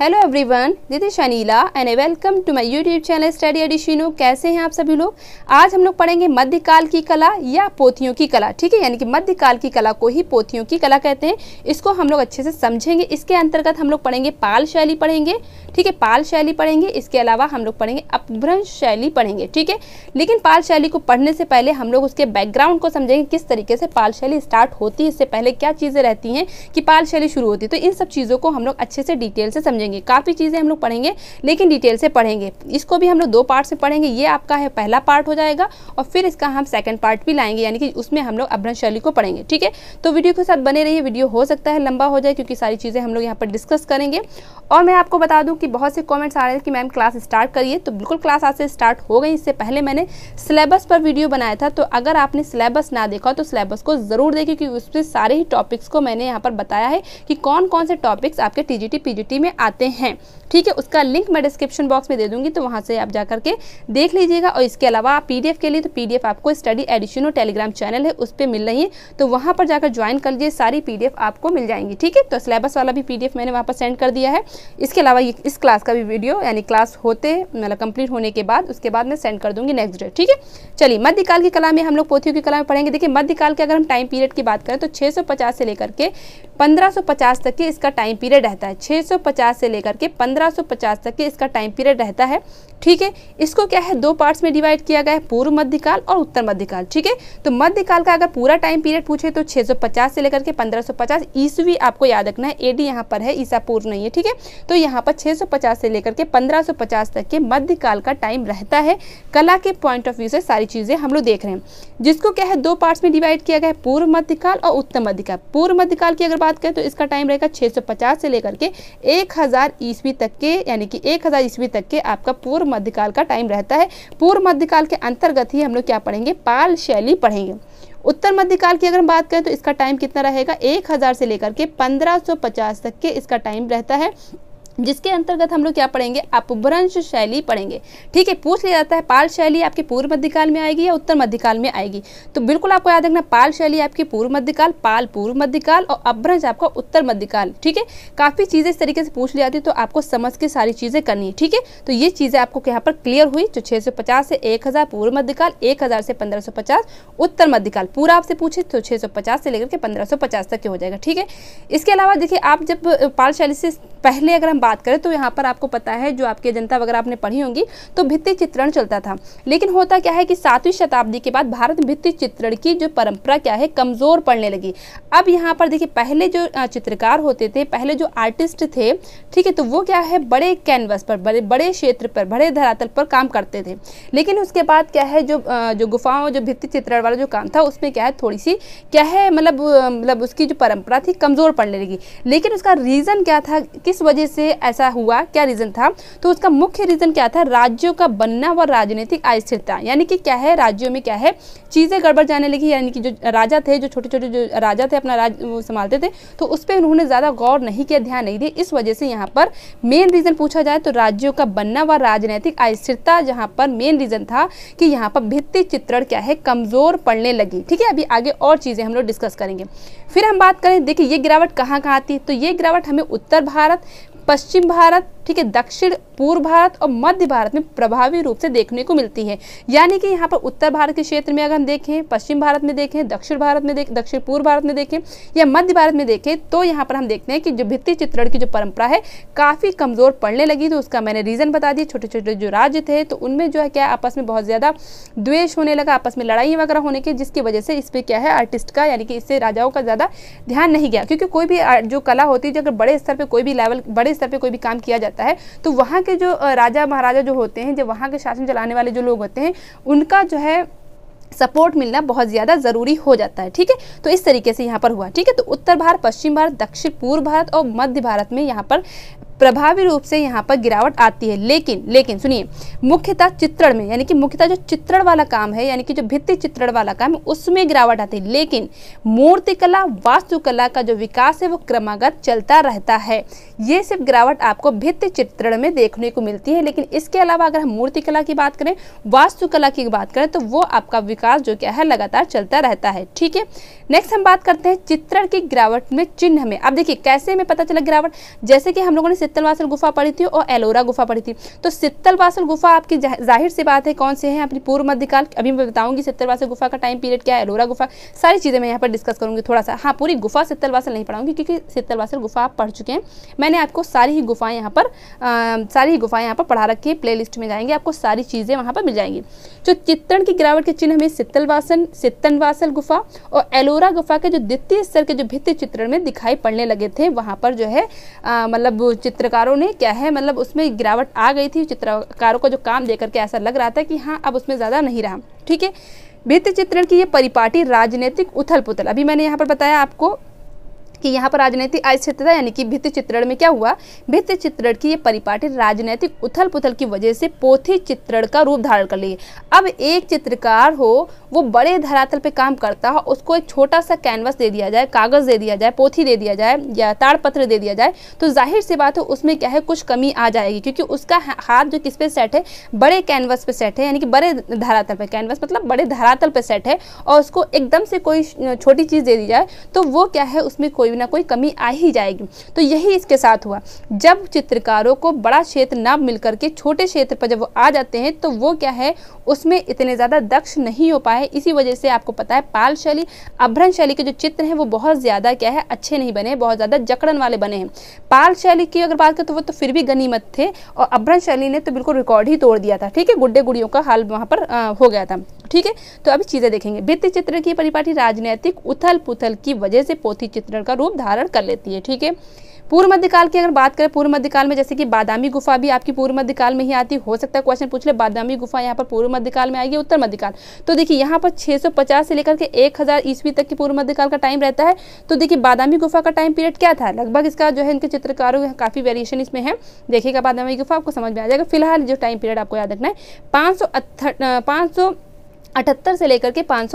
Hello everyone this is Shanila and welcome to my YouTube channel study edition कैसे हैं आप सभी लोग आज हम लोग पढ़ेंगे मध्यकाल की कला या पोथियों की कला ठीक है यानी कि मध्यकाल की कला को ही पोथियों की कला कहते हैं इसको हम लोग अच्छे से समझेंगे इसके अंतर्गत हम लोग पढ़ेंगे पाल शैली पढ़ेंगे ठीक है पाल शैली पढ़ेंगे इसके अलावा हम लोग पढ़ेंगे अपभ्रंश शैली पढ़ेंगे ठीक है लेकिन पाल शैली को पढ़ने से पहले हम लोग उसके बैकग्राउंड को समझेंगे किस तरीके से पाल शैली स्टार्ट होती है इससे पहले क्या चीज़ें रहती हैं कि पाल शैली शुरू होती है तो इन सब चीज़ों को हम लोग अच्छे से डिटेल से समझेंगे समझेंगे काफ़ी चीज़ें हम लोग पढ़ेंगे लेकिन डिटेल से पढ़ेंगे इसको भी हम लोग दो पार्ट से पढ़ेंगे ये आपका है पहला पार्ट हो जाएगा और फिर इसका हम सेकेंड पार्ट भी लाएंगे यानी कि उसमें हम लोग अभ्रंश शैली को पढ़ेंगे ठीक है तो वीडियो के साथ बने रहिए वीडियो हो सकता है लंबा हो जाए क्योंकि सारी चीज़ें हम लोग यहाँ पर डिस्कस करेंगे और मैं आपको बता दूँ कि बहुत से कॉमेंट्स आ रहे हैं कि मैम क्लास स्टार्ट करिए तो बिल्कुल क्लास आज से स्टार्ट हो गई इससे पहले मैंने सिलेबस पर वीडियो बनाया था तो अगर आपने सिलेबस ना देखा तो सिलेबस को ज़रूर देखिए क्योंकि उसमें सारे ही टॉपिक्स को मैंने यहाँ पर बताया है कि कौन कौन से टॉपिक्स आपके टी जी में आते आते हैं ठीक है उसका लिंक मैं डिस्क्रिप्शन बॉक्स में दे दूंगी तो वहाँ से आप जा करके देख लीजिएगा और इसके अलावा आप पीडीएफ के लिए तो पीडीएफ आपको स्टडी एडिशन और टेलीग्राम चैनल है उस पर मिल रही है तो वहाँ पर जाकर ज्वाइन कर लीजिए सारी पीडीएफ आपको मिल जाएंगी ठीक है तो सिलेबस वाला भी पीडीएफ मैंने वहाँ पर सेंड कर दिया है इसके अलावा इस क्लास का भी वीडियो यानी क्लास होते मतलब कंप्लीट होने के बाद उसके बाद मैं सेंड कर दूंगी नेक्स्ट डे ठीक है चलिए मध्यकाल की कला में हम लोग पोथियों की कला में पढ़ेंगे देखिए मध्यकाल के अगर हम टाइम पीरियड की बात करें तो 650 से लेकर के 1550 तक के इसका टाइम पीरियड रहता है 650 से लेकर के 1550 तक के इसका टाइम पीरियड रहता है ठीक है इसको क्या है दो पार्ट्स में डिवाइड किया गया है पूर्व मध्यकाल और उत्तर मध्यकाल ठीक है तो मध्यकाल का अगर पूरा टाइम पीरियड पूछे तो 650 से लेकर के 1550 सौ ईस्वी आपको याद रखना है एडी यहाँ पर है ईसा पूर्व नहीं है ठीक है तो यहाँ पर 650 से लेकर के 1550 तक के मध्यकाल का टाइम रहता है कला के पॉइंट ऑफ व्यू से सारी चीज़ें हम लोग देख रहे हैं जिसको क्या है दो पार्ट्स में डिवाइड किया गया है पूर्व मध्यकाल और उत्तर मध्यकाल पूर्व मध्यकाल की अगर बात करें तो इसका टाइम रहेगा छः से लेकर के एक हज़ार ईस्वी तक के यानी कि एक हज़ार ईस्वी तक के आपका पूर्व मध्यकाल का टाइम रहता है पूर्व मध्यकाल के अंतर्गत ही हम लोग क्या पढ़ेंगे पाल शैली पढ़ेंगे उत्तर मध्यकाल की अगर हम बात करें तो इसका टाइम कितना रहेगा एक हज़ार से लेकर के पंद्रह सौ पचास तक के इसका टाइम रहता है जिसके अंतर्गत हम लोग क्या पढ़ेंगे अपभ्रंश शैली पढ़ेंगे ठीक है पूछ लिया जाता है पाल शैली आपके पूर्व मध्यकाल में आएगी या उत्तर मध्यकाल में आएगी तो बिल्कुल आपको याद रखना पाल शैली आपकी पूर्व मध्यकाल पाल पूर्व मध्यकाल और अपभ्रंश आपका उत्तर मध्यकाल ठीक है काफ़ी चीज़ें इस तरीके से पूछ ली जाती है तो आपको समझ के सारी चीज़ें करनी है ठीक है तो ये चीज़ें आपको यहाँ पर क्लियर हुई तो छः से एक पूर्व मध्यकाल एक से पंद्रह उत्तर मध्यकाल पूरा आपसे पूछे तो छः से लेकर के पंद्रह तक के हो जाएगा ठीक है इसके अलावा देखिए आप जब पाल शैली से पहले अगर हम बात करें तो यहाँ पर आपको पता है जो आपकी जनता वगैरह आपने पढ़ी होंगी तो भित्ति चित्रण चलता था लेकिन होता क्या है कि सातवीं शताब्दी के बाद भारत में भित्ति चित्रण की जो परंपरा क्या है कमज़ोर पड़ने लगी अब यहाँ पर देखिए पहले जो चित्रकार होते थे पहले जो आर्टिस्ट थे ठीक है तो वो क्या है बड़े कैनवस पर बड़े बड़े क्षेत्र पर बड़े धरातल पर काम करते थे लेकिन उसके बाद क्या है जो जो गुफाओं जो भित्ति चित्रण वाला जो काम था उसमें क्या है थोड़ी सी क्या है मतलब मतलब उसकी जो परंपरा थी कमज़ोर पड़ने लगी लेकिन उसका रीज़न क्या था किस वजह से ऐसा हुआ क्या रीज़न था तो उसका मुख्य रीज़न क्या था राज्यों का बनना व राजनीतिक अस्थिरता यानी कि क्या है राज्यों में क्या है चीज़ें गड़बड़ जाने लगी यानी कि जो राजा थे जो छोटे छोटे जो राजा थे अपना राज संभालते थे तो उस पर उन्होंने ज़्यादा गौर नहीं किया ध्यान नहीं दिया इस वजह से यहाँ पर मेन रीज़न पूछा जाए तो राज्यों का बनना व राजनीतिक अस्थिरता जहाँ पर मेन रीज़न था कि यहाँ पर भित्ति चित्रण क्या है कमज़ोर पड़ने लगी ठीक है अभी आगे और चीज़ें हम लोग डिस्कस करेंगे फिर हम बात करें देखिए ये गिरावट कहाँ कहाँ आती है तो ये गिरावट हमें उत्तर भारत पश्चिम भारत ठीक है दक्षिण पूर्व भारत और मध्य भारत में प्रभावी रूप से देखने को मिलती है यानी कि यहाँ पर उत्तर भारत के क्षेत्र में अगर हम देखें पश्चिम भारत में देखें दक्षिण भारत में देखें दक्षिण पूर्व भारत में देखें या मध्य भारत में देखें तो यहाँ पर हम देखते हैं कि जो भित्ति चित्रण की जो परंपरा है काफ़ी कमज़ोर पड़ने लगी तो उसका मैंने रीज़न बता दिया छोटे छोटे जो राज्य थे तो उनमें जो है क्या आपस में बहुत ज़्यादा द्वेष होने लगा आपस में लड़ाई वगैरह होने की जिसकी वजह से इस पर क्या है आर्टिस्ट का यानी कि इससे राजाओं का ज़्यादा ध्यान नहीं गया क्योंकि कोई भी जो कला होती है जो अगर बड़े स्तर पर कोई भी लेवल बड़े स्तर पर कोई भी काम किया जाता रहता है तो वहाँ के जो राजा महाराजा जो होते हैं जो वहाँ के शासन चलाने वाले जो लोग होते हैं उनका जो है सपोर्ट मिलना बहुत ज़्यादा ज़रूरी हो जाता है ठीक है तो इस तरीके से यहाँ पर हुआ ठीक है तो उत्तर भारत पश्चिम भारत दक्षिण पूर्व भारत और मध्य भारत में यहाँ पर प्रभावी रूप से यहाँ पर गिरावट आती है लेकिन लेकिन सुनिए मुख्यतः चित्रण में यानी कि मुख्यतः जो चित्रण वाला काम है यानी कि जो भित्ति चित्रण वाला काम है उसमें गिरावट आती है लेकिन मूर्तिकला वास्तुकला का जो विकास है वो क्रमागत चलता रहता है ये सिर्फ गिरावट आपको भित्ति चित्रण में देखने को मिलती है लेकिन इसके अलावा अगर हम मूर्तिकला की बात करें वास्तुकला की बात करें तो वो आपका विकास जो क्या है लगातार चलता रहता है ठीक है नेक्स्ट हम बात करते हैं चित्रण की गिरावट में चिन्ह में अब देखिए कैसे हमें पता चला गिरावट जैसे कि हम लोगों ने शीतलवासल गुफा पड़ी थी और एलोरा गुफा पड़ी थी तो शीतलवासल गुफा आपकी जाहिर सी बात है कौन से हैं अपनी पूर्व मध्यकाल अभी मैं बताऊंगी शीतलवासल गुफा का टाइम पीरियड क्या है एलोरा गुफा सारी चीज़ें मैं यहाँ पर डिस्कस करूँगी थोड़ा सा हाँ पूरी गुफा शीतलवासल नहीं पढ़ाऊंगी क्योंकि शीतलवासल गुफा आप पढ़ चुके हैं मैंने आपको सारी ही गुफाएँ यहाँ पर सारी ही गुफाएँ यहाँ पर पढ़ा रखी है प्ले में जाएंगे आपको सारी चीज़ें वहाँ पर मिल जाएंगी जो चित्तण की गिरावट के चिन्ह हमें शीतलवासन शीतनवासल गुफा और एलोरा गुफा के जो द्वितीय स्तर के जो भित्ति चित्रण में दिखाई पड़ने लगे थे वहाँ पर जो है मतलब चित्रकारों ने क्या है मतलब उसमें गिरावट आ गई थी चित्रकारों का जो काम देकर करके ऐसा लग रहा था कि हाँ अब उसमें ज़्यादा नहीं रहा ठीक है वित्त चित्रण की ये परिपाटी राजनीतिक उथल पुथल अभी मैंने यहाँ पर बताया आपको कि यहाँ पर राजनीतिक अस्थिरता यानी कि भित्ति चित्रण में क्या हुआ भित्ति चित्रण की ये परिपाटी राजनीतिक उथल पुथल की वजह से पोथी चित्रण का रूप धारण कर ली अब एक चित्रकार हो वो बड़े धरातल पे काम करता हो उसको एक छोटा सा कैनवस दे दिया जाए कागज़ दे दिया जाए पोथी दे दिया जाए या ताड़पत्र दे दिया जाए तो जाहिर सी बात है उसमें क्या है कुछ कमी आ जाएगी क्योंकि उसका हाथ जो किस पे सेट है बड़े कैनवस पे सेट है यानी कि बड़े धरातल पे कैनवस मतलब बड़े धरातल पे सेट है और उसको एकदम से कोई छोटी चीज़ दे दी जाए तो वो क्या है उसमें कोई कोई ना कोई कमी आ ही जाएगी तो यही इसके साथ हुआ जब चित्रकारों को बड़ा क्षेत्र ना मिल करके छोटे क्षेत्र पर जब वो आ जाते हैं तो वो क्या है उसमें इतने ज़्यादा दक्ष नहीं हो पाए इसी वजह से आपको पता है पाल शैली अभ्रण शैली के जो चित्र हैं वो बहुत ज़्यादा क्या है अच्छे नहीं बने बहुत ज़्यादा जकड़न वाले बने हैं पाल शैली की अगर बात करें तो वो तो फिर भी गनीमत थे और अभ्रण शैली ने तो बिल्कुल रिकॉर्ड ही तोड़ दिया था ठीक है गुड्डे गुड़ियों का हाल वहाँ पर हो गया था ठीक है तो अभी चीज़ें देखेंगे भित्ति चित्र की परिपाटी राजनीतिक उथल पुथल की वजह से पोथी चित्रण का का रूप धारण कर लेती है ठीक है पूर्व मध्यकाल की अगर बात करें पूर्व मध्यकाल में जैसे कि बादामी गुफा भी आपकी पूर्व मध्यकाल में ही आती हो सकता है क्वेश्चन पूछ ले बादामी गुफा यहाँ पर पूर्व मध्यकाल में आएगी उत्तर मध्यकाल तो देखिए यहाँ पर 650 से लेकर के 1000 हजार ईस्वी तक की पूर्व मध्यकाल का टाइम रहता है तो देखिए बादामी गुफा का टाइम पीरियड क्या था लगभग इसका जो है इनके चित्रकारों का काफ़ी वेरिएशन इसमें है देखिएगा बादामी गुफा आपको समझ में आ जाएगा फिलहाल जो टाइम पीरियड आपको याद रखना है पाँच सौ अठहत्तर से लेकर के पाँच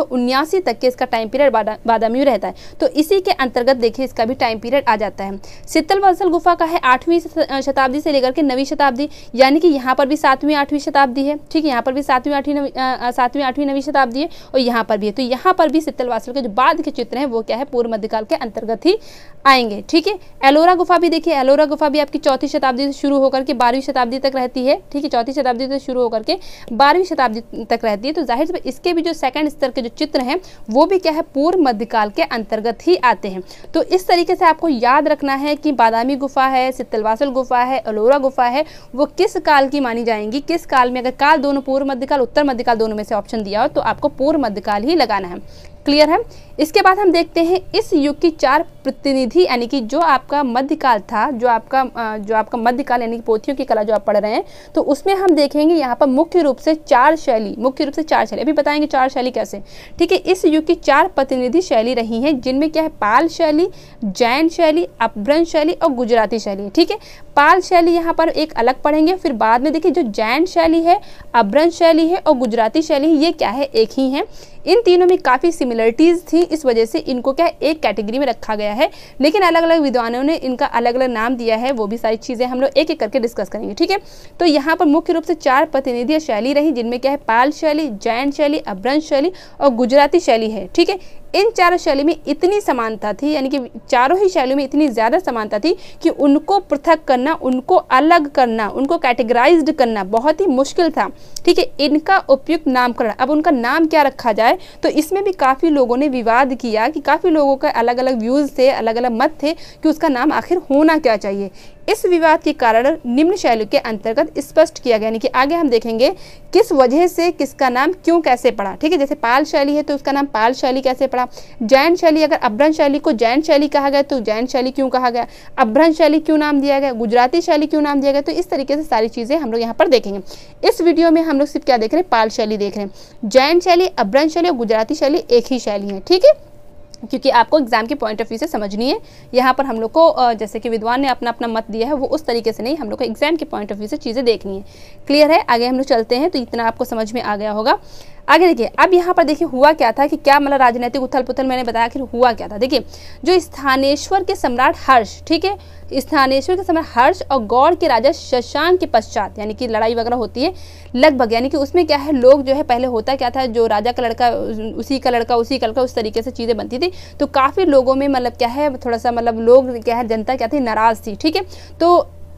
तक के इसका टाइम पीरियड बादा, रहता है तो इसी के अंतर्गत देखिए इसका भी टाइम पीरियड आ जाता है शीतल वंसल गुफा का है आठवीं शताब्दी से लेकर के नवीं शताब्दी यानी कि यहाँ पर भी सातवीं आठवीं शताब्दी है ठीक है यहाँ पर भी सातवीं आठवीं सातवीं आठवीं नवीं शताब्दी है और यहाँ पर भी है तो यहाँ पर भी शीतल वासल के जो बाद के चित्र हैं वो क्या है पूर्व मध्यकाल के अंतर्गत ही आएंगे ठीक है एलोरा गुफा भी देखिए एलोरा गुफा भी आपकी चौथी शताब्दी से शुरू होकर के बारहवीं शताब्दी तक रहती है ठीक है चौथी शताब्दी से शुरू होकर के बारहवीं शताब्दी तक रहती है तो जाहिर इसके भी जो सेकंड स्तर के जो चित्र हैं वो भी क्या है पूर्व मध्यकाल के अंतर्गत ही आते हैं तो इस तरीके से आपको याद रखना है कि बादामी गुफा है सितलवासल गुफा है अलोरा गुफा है वो किस काल की मानी जाएंगी किस काल में अगर काल दोनों पूर्व मध्यकाल उत्तर मध्यकाल दोनों में से ऑप्शन दिया हो तो आपको पूर्व मध्यकाल ही लगाना है क्लियर है इसके बाद हम देखते हैं इस युग की चार प्रतिनिधि यानी कि जो आपका मध्यकाल था जो आपका जो आपका मध्यकाल यानी कि पोथियों की कला जो आप पढ़ रहे हैं तो उसमें हम देखेंगे यहाँ पर मुख्य रूप से चार शैली मुख्य रूप से चार शैली अभी बताएंगे चार शैली कैसे ठीक है इस युग की चार प्रतिनिधि शैली रही हैं जिनमें क्या है पाल शैली जैन शैली अपभ्रंश शैली और गुजराती शैली ठीक है पाल शैली यहाँ पर एक अलग पढ़ेंगे फिर बाद में देखिए जो जैन शैली है अभ्रंश शैली है और गुजराती शैली है ये क्या है एक ही है इन तीनों में काफ़ी सिमिलरिटीज़ थी इस वजह से इनको क्या एक कैटेगरी में रखा गया है लेकिन अलग अलग विद्वानों ने इनका अलग अलग नाम दिया है वो भी सारी चीज़ें हम लोग एक एक करके डिस्कस करेंगे ठीक है तो यहाँ पर मुख्य रूप से चार प्रतिनिधि शैली रही जिनमें क्या है पाल शैली जैन शैली अभ्रंश शैली और गुजराती शैली है ठीक है इन चारों शैली में इतनी समानता थी यानी कि चारों ही शैलियों में इतनी ज़्यादा समानता थी कि उनको पृथक करना उनको अलग करना उनको कैटेगराइज करना बहुत ही मुश्किल था ठीक है इनका उपयुक्त नामकरण अब उनका नाम क्या रखा जाए तो इसमें भी काफ़ी लोगों ने विवाद किया कि काफ़ी लोगों का अलग अलग व्यूज़ थे अलग अलग मत थे कि उसका नाम आखिर होना क्या चाहिए इस विवाद के कारण निम्न शैली के अंतर्गत स्पष्ट किया गया यानी कि आगे हम देखेंगे किस वजह से किसका नाम क्यों कैसे पड़ा ठीक है जैसे पाल शैली है तो उसका नाम पाल शैली कैसे पड़ा जैन शैली अगर अभ्रंश शैली को जैन शैली कहा गया तो जैन शैली क्यों कहा गया अभ्रंश शैली क्यों नाम दिया गया गुजराती शैली क्यों नाम दिया गया तो इस तरीके से सारी चीज़ें हम लोग यहाँ पर देखेंगे इस वीडियो में हम लोग सिर्फ क्या देख रहे हैं पाल शैली देख रहे हैं जैन शैली अभ्रंश शैली और गुजराती शैली एक ही शैली है ठीक है क्योंकि आपको एग्जाम के पॉइंट ऑफ व्यू से समझनी है यहाँ पर हम लोग को जैसे कि विद्वान ने अपना अपना मत दिया है वो उस तरीके से नहीं हम लोग को एग्जाम के पॉइंट ऑफ व्यू से चीज़ें देखनी है क्लियर है आगे हम लोग चलते हैं तो इतना आपको समझ में आ गया होगा आगे देखिए अब यहाँ पर देखिए हुआ क्या था कि क्या मतलब राजनीतिक उथल पुथल मैंने बताया कि हुआ क्या था देखिए जो स्थानेश्वर के सम्राट हर्ष ठीक है स्थानेश्वर के सम्राट हर्ष और गौड़ के राजा शशांक के पश्चात यानी कि लड़ाई वगैरह होती है लगभग यानी कि उसमें क्या है लोग जो है पहले होता क्या था जो राजा का लड़का उसी का लड़का उसी का लड़का उस तरीके से चीज़ें बनती थी तो काफ़ी लोगों में मतलब क्या है थोड़ा सा मतलब लोग क्या है जनता क्या थी नाराज़ थी ठीक है तो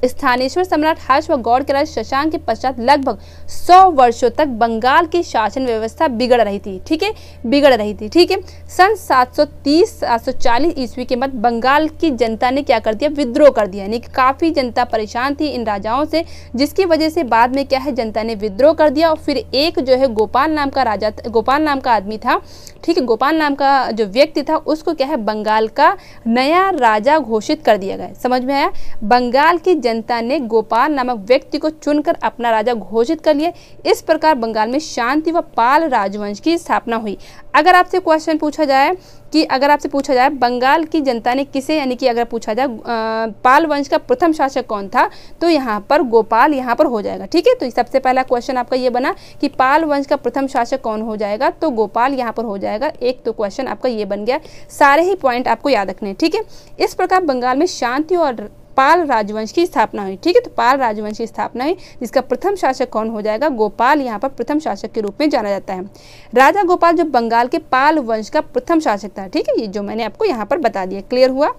स्थानेश्वर सम्राट हर्ष व गौड़ के राज शशांक के पश्चात लगभग सौ वर्षों तक बंगाल की शासन व्यवस्था बिगड़ रही थी ठीक है बिगड़ रही थी ठीक है सन 730 740 ईस्वी के मध्य बंगाल की जनता ने क्या कर दिया विद्रोह कर दिया यानी काफ़ी जनता परेशान थी इन राजाओं से जिसकी वजह से बाद में क्या है जनता ने विद्रोह कर दिया और फिर एक जो है गोपाल नाम का राजा गोपाल नाम का आदमी था ठीक है गोपाल नाम का जो व्यक्ति था उसको क्या है बंगाल का नया राजा घोषित कर दिया गया समझ में आया बंगाल की जनता ने गोपाल नामक व्यक्ति को चुनकर अपना राजा घोषित कर लिया इस प्रकार बंगाल में शांति व पाल राजवंश की स्थापना हुई अगर आपसे क्वेश्चन पूछा जाए कि अगर आपसे पूछा जाए बंगाल की जनता ने किसे यानी कि अगर पूछा जाए पाल वंश का प्रथम शासक कौन था तो यहाँ पर गोपाल यहाँ पर हो जाएगा ठीक है तो सबसे पहला क्वेश्चन आपका ये बना कि पाल वंश का प्रथम शासक कौन हो जाएगा तो गोपाल यहाँ पर हो जाएगा एक तो क्वेश्चन आपका ये बन गया सारे ही पॉइंट आपको याद रखने ठीक है इस प्रकार बंगाल में शांति और पाल राजवंश की स्थापना हुई ठीक है तो पाल राजवंश की स्थापना हुई जिसका प्रथम शासक कौन हो जाएगा गोपाल यहाँ पर प्रथम शासक के रूप में जाना जाता है राजा गोपाल जो बंगाल के पाल वंश का प्रथम शासक था ठीक है ये जो मैंने आपको यहाँ पर बता दिया क्लियर हुआ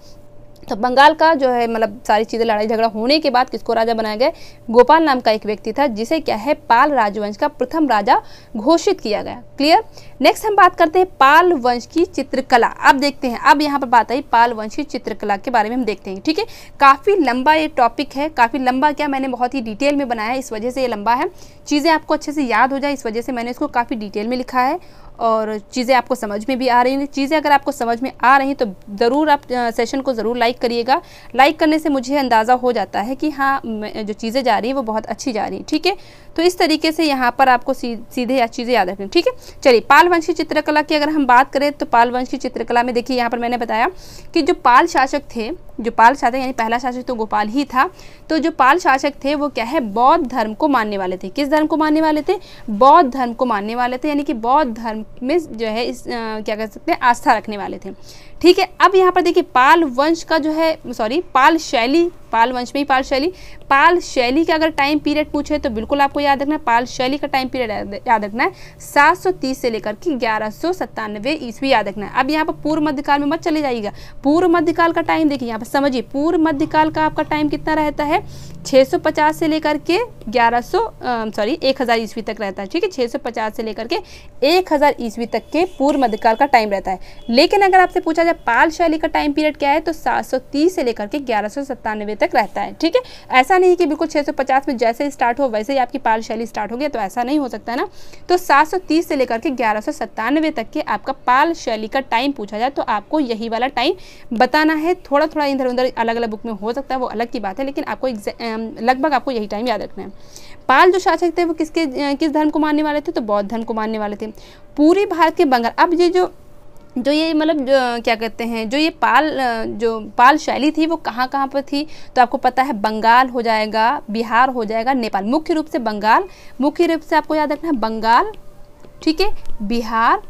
तो बंगाल का जो है मतलब सारी चीज़ें लड़ाई झगड़ा होने के बाद किसको राजा बनाया गया गोपाल नाम का एक व्यक्ति था जिसे क्या है पाल राजवंश का प्रथम राजा घोषित किया गया क्लियर नेक्स्ट हम बात करते हैं पाल वंश की चित्रकला अब देखते हैं अब यहाँ पर बात आई पाल वंश की चित्रकला के बारे में हम देखते हैं ठीक है काफ़ी लंबा ये टॉपिक है काफ़ी लंबा क्या मैंने बहुत ही डिटेल में बनाया इस वजह से ये लंबा है चीज़ें आपको अच्छे से याद हो जाए इस वजह से मैंने इसको काफ़ी डिटेल में लिखा है और चीज़ें आपको समझ में भी आ रही हैं चीज़ें अगर आपको समझ में आ रही हैं तो ज़रूर आप सेशन को ज़रूर लाइक करिएगा लाइक करने से मुझे अंदाज़ा हो जाता है कि हाँ जो चीज़ें जा रही हैं वो बहुत अच्छी जा रही हैं ठीक है तो इस तरीके से यहाँ पर आपको सीधे या चीज़ें याद रखनी ठीक है चलिए पालवंशी चित्रकला की अगर हम बात करें तो पालवंशी चित्रकला में देखिए यहाँ पर मैंने बताया कि जो पाल शासक थे जो पाल शासक यानी पहला शासक तो गोपाल ही था तो जो पाल शासक थे वो क्या है बौद्ध धर्म को मानने वाले थे किस धर्म को मानने वाले थे बौद्ध धर्म को मानने वाले थे यानी कि बौद्ध धर्म में जो है इस आ, क्या कह सकते हैं आस्था रखने वाले थे ठीक है अब यहाँ पर देखिए पाल वंश का जो है सॉरी पाल शैली पाल वंश में ही पाल शैली पाल शैली का अगर टाइम पीरियड पूछे तो बिल्कुल आपको याद रखना है पाल शैली का टाइम पीरियड याद रखना है 730 से लेकर के ग्यारह सौ ईस्वी याद रखना है अब यहाँ पर पूर्व मध्यकाल में मत चले जाइएगा पूर्व मध्यकाल का टाइम देखिए यहाँ पर समझिए पूर्व मध्यकाल का आपका टाइम कितना रहता है 650 से लेकर के 1100 सॉरी 1000 ईस्वी तक रहता है ठीक है 650 से लेकर के 1000 ईस्वी तक के पूर्व मध्यकाल का टाइम रहता है लेकिन अगर आपसे पूछा जाए है पाल शैली का टाइम पीरियड क्या है तो 730 से लेकर के ग्यारह तक रहता है ठीक है ऐसा नहीं कि बिल्कुल 650 में जैसे स्टार्ट हो वैसे ही आपकी पाल शैली स्टार्ट हो गया तो ऐसा नहीं हो सकता ना तो 730 से लेकर के ग्यारह तक के आपका पाल शैली का टाइम पूछा जाए तो आपको यही वाला टाइम बताना है थोड़ा थोड़ा इधर उधर अलग अलग बुक में हो सकता है वो अलग की बात है लेकिन आपको लगभग आपको यही टाइम याद रखना है पाल जो शासक थे वो किसके किस धर्म को मानने वाले थे तो बौद्ध धर्म को मानने वाले थे पूरे भारत के बंगाल अब ये जो जो ये मतलब क्या कहते हैं जो ये पाल जो पाल शैली थी वो कहाँ कहाँ पर थी तो आपको पता है बंगाल हो जाएगा बिहार हो जाएगा नेपाल मुख्य रूप से बंगाल मुख्य रूप से आपको याद रखना है बंगाल ठीक है बिहार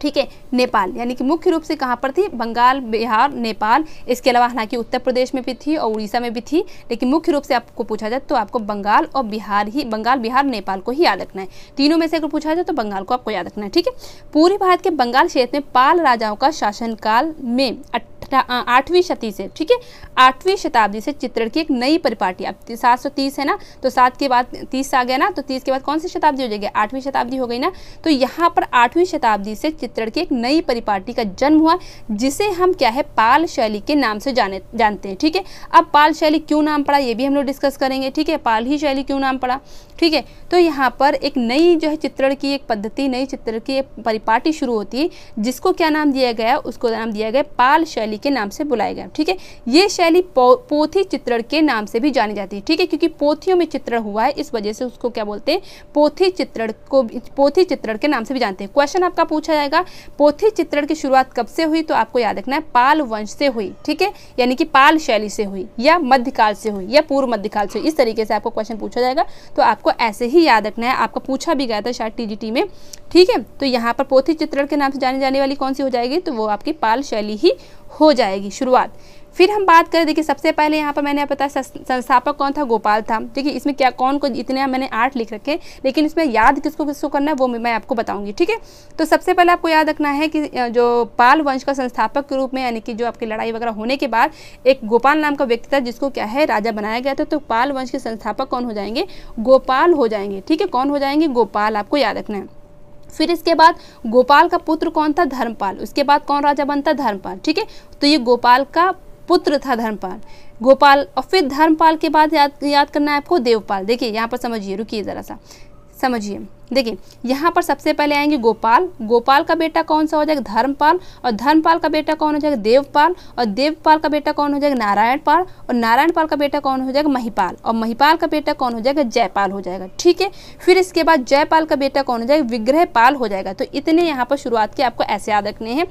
ठीक है नेपाल यानी कि मुख्य रूप से कहाँ पर थी बंगाल बिहार नेपाल इसके अलावा हालांकि उत्तर प्रदेश में भी थी और उड़ीसा में भी थी लेकिन मुख्य रूप से आपको पूछा जाए तो आपको बंगाल और बिहार ही बंगाल बिहार नेपाल को ही याद रखना है तीनों में से अगर पूछा जाए तो बंगाल को आपको याद रखना है ठीक है पूरे भारत के बंगाल क्षेत्र में पाल राजाओं का शासनकाल में आठवीं शती से ठीक है आठवीं शताब्दी से चित्रण की एक नई परिपाटी अब सात सौ तीस है ना तो सात के बाद तीस आ गया ना तो तीस के बाद कौन सी शताब्दी हो जाएगी आठवीं शताब्दी हो गई ना तो यहाँ पर आठवीं शताब्दी से चित्रण की एक नई परिपाटी का जन्म हुआ जिसे हम क्या है पाल शैली के नाम से जाने जानते हैं ठीक है अब पाल शैली क्यों नाम पड़ा ये भी हम लोग डिस्कस करेंगे ठीक है पाल ही शैली क्यों नाम पड़ा ठीक है तो यहाँ पर एक नई जो है चित्रण की एक पद्धति नई चित्र की परिपाटी शुरू होती है जिसको क्या नाम दिया गया उसको नाम दिया गया पाल शैली शैली के नाम से बुलाए गए ठीक है ये शैली पो, पोथी चित्रण के नाम से भी जानी जाती है ठीक है क्योंकि पोथियों में चित्रण हुआ है इस वजह से उसको क्या बोलते हैं पोथी चित्रण को पोथी चित्रण के नाम से भी जानते हैं क्वेश्चन आपका पूछा जाएगा पोथी चित्रण की शुरुआत कब से हुई तो आपको याद रखना है पाल वंश से हुई ठीक है यानी कि पाल शैली से हुई या मध्यकाल से हुई या पूर्व मध्यकाल से इस तरीके से आपको क्वेश्चन पूछा जाएगा तो आपको ऐसे ही याद रखना है आपका पूछा भी गया था शायद टीजीटी में ठीक है तो यहाँ पर पोथी चित्रण के नाम से जाने जाने वाली कौन सी हो जाएगी तो वो आपकी पाल शैली ही हो जाएगी शुरुआत फिर हम बात करें देखिए सबसे पहले यहाँ पर मैंने बताया संस्थापक कौन था गोपाल था ठीक है इसमें क्या कौन को इतने मैंने आठ लिख रखे लेकिन इसमें याद किसको किसको करना है वो मैं आपको बताऊंगी ठीक है तो सबसे पहले आपको याद रखना है कि जो पाल वंश का संस्थापक के रूप में यानी कि जो आपकी लड़ाई वगैरह होने के बाद एक गोपाल नाम का व्यक्ति था जिसको क्या है राजा बनाया गया था तो पाल वंश के संस्थापक कौन हो जाएंगे गोपाल हो जाएंगे ठीक है कौन हो जाएंगे गोपाल आपको याद रखना है फिर इसके बाद गोपाल का पुत्र कौन था धर्मपाल उसके बाद कौन राजा बनता धर्मपाल ठीक है तो ये गोपाल का पुत्र था धर्मपाल गोपाल और फिर धर्मपाल के बाद याद याद करना है आपको देवपाल देखिए यहाँ पर समझिए रुकिए ज़रा सा समझिए देखिए यहाँ पर सबसे पहले आएंगे गोपाल गोपाल का बेटा कौन सा हो जाएगा धर्मपाल और धर्मपाल का बेटा कौन हो जाएगा देवपाल और देवपाल का बेटा कौन हो जाएगा नारायणपाल और नारायणपाल का बेटा कौन हो जाएगा महिपाल और महिपाल का बेटा कौन हो जाएगा जयपाल हो जाएगा ठीक है फिर इसके बाद जयपाल का बेटा कौन हो जाएगा विग्रहपाल हो जाएगा तो इतने यहाँ पर शुरुआत के आपको ऐसे याद रखने हैं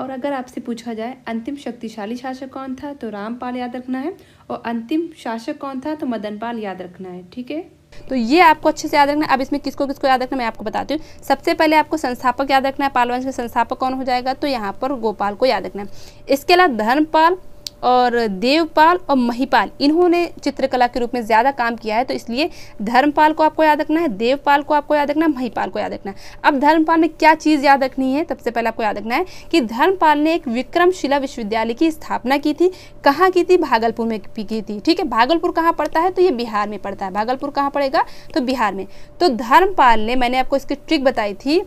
और अगर आपसे पूछा जाए अंतिम शक्तिशाली शासक कौन था तो रामपाल याद रखना है और अंतिम शासक कौन था तो मदनपाल याद रखना है ठीक है तो ये आपको अच्छे से याद रखना अब इसमें किसको किसको याद रखना मैं आपको बताती हूँ सबसे पहले आपको संस्थापक याद रखना है पालवंश के संस्थापक कौन हो जाएगा तो यहाँ पर गोपाल को याद रखना है इसके अलावा धर्मपाल और देवपाल और महिपाल इन्होंने चित्रकला के रूप में ज़्यादा काम किया है तो इसलिए धर्मपाल को आपको याद रखना है देवपाल को आपको याद रखना है महिपाल को याद रखना है अब धर्मपाल में क्या चीज़ याद रखनी है सबसे पहले आपको याद रखना है कि धर्मपाल ने एक विक्रमशिला विश्वविद्यालय की स्थापना की थी कहाँ की थी भागलपुर में की थी ठीक है भागलपुर कहाँ पड़ता है तो ये बिहार में पड़ता है भागलपुर कहाँ पड़ेगा तो बिहार में तो धर्मपाल ने मैंने आपको इसकी ट्रिक बताई थी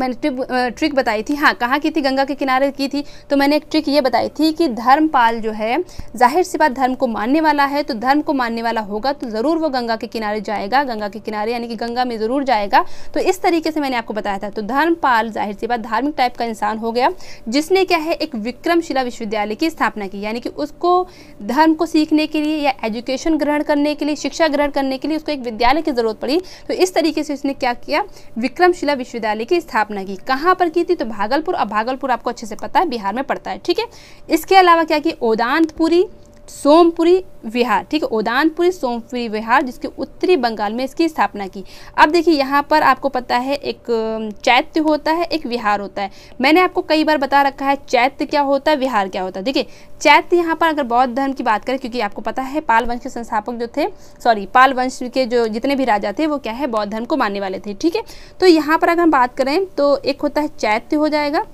मैंने ट्रिक ट्रिक बताई थी हाँ कहाँ की थी गंगा के किनारे की थी तो मैंने एक ट्रिक ये बताई थी कि धर्मपाल जो है जाहिर सी बात धर्म को मानने वाला है तो धर्म को मानने वाला होगा तो ज़रूर वो गंगा के किनारे जाएगा गंगा के किनारे यानी कि गंगा में ज़रूर जाएगा तो इस तरीके से मैंने आपको बताया था तो धर्मपाल जाहिर सी बात धार्मिक टाइप का इंसान हो गया जिसने क्या है एक विक्रमशिला विश्वविद्यालय की स्थापना की यानी कि उसको धर्म को सीखने के लिए या एजुकेशन ग्रहण करने के लिए शिक्षा ग्रहण करने के लिए उसको एक विद्यालय की ज़रूरत पड़ी तो इस तरीके से उसने क्या किया विक्रमशिला विश्वविद्यालय की स्थापना स्थापना की कहाँ पर की थी तो भागलपुर अब भागलपुर आपको अच्छे से पता है बिहार में पड़ता है ठीक है इसके अलावा क्या कि ओदांतपुरी सोमपुरी विहार ठीक है उदानपुरी सोमपुरी विहार जिसके उत्तरी बंगाल में इसकी स्थापना की अब देखिए यहाँ पर आपको पता है एक चैत्य होता है एक विहार होता है मैंने आपको कई बार बता रखा है चैत्य क्या होता है विहार क्या होता है देखिए चैत्य यहाँ पर अगर बौद्ध धर्म की बात करें क्योंकि आपको पता है पाल वंश के संस्थापक जो थे सॉरी पाल वंश के जो जितने भी राजा थे वो क्या है बौद्ध धर्म को मानने वाले थे ठीक है तो यहाँ पर अगर हम बात करें तो एक होता है चैत्य हो जाएगा